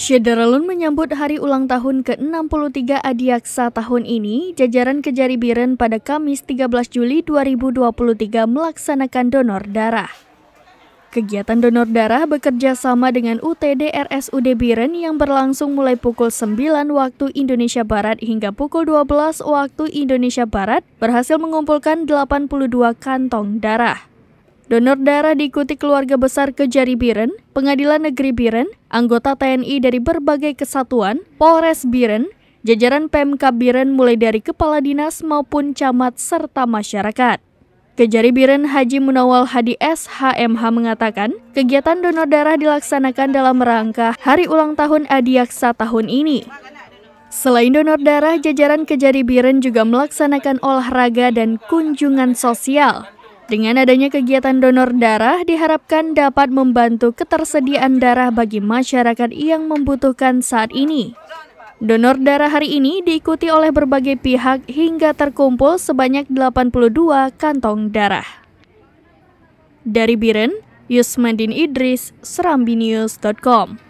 Syederalun menyambut hari ulang tahun ke-63 Adiaksa tahun ini, jajaran Kejari Biren pada Kamis 13 Juli 2023 melaksanakan donor darah. Kegiatan donor darah bekerja sama dengan UTD RSUD Biren yang berlangsung mulai pukul 9 waktu Indonesia Barat hingga pukul 12 waktu Indonesia Barat berhasil mengumpulkan 82 kantong darah. Donor darah diikuti keluarga besar Kejari Biren, Pengadilan Negeri Biren, anggota TNI dari berbagai kesatuan, Polres Biren, jajaran PMK Biren mulai dari kepala dinas maupun camat serta masyarakat. Kejari Biren Haji Munawal Hadi SHMH mengatakan, kegiatan donor darah dilaksanakan dalam rangka Hari Ulang Tahun Adiaksa tahun ini. Selain donor darah, jajaran Kejari Biren juga melaksanakan olahraga dan kunjungan sosial. Dengan adanya kegiatan donor darah diharapkan dapat membantu ketersediaan darah bagi masyarakat yang membutuhkan saat ini. Donor darah hari ini diikuti oleh berbagai pihak hingga terkumpul sebanyak 82 kantong darah. Dari Biren, Yusmandin Idris, SerambiNews.com.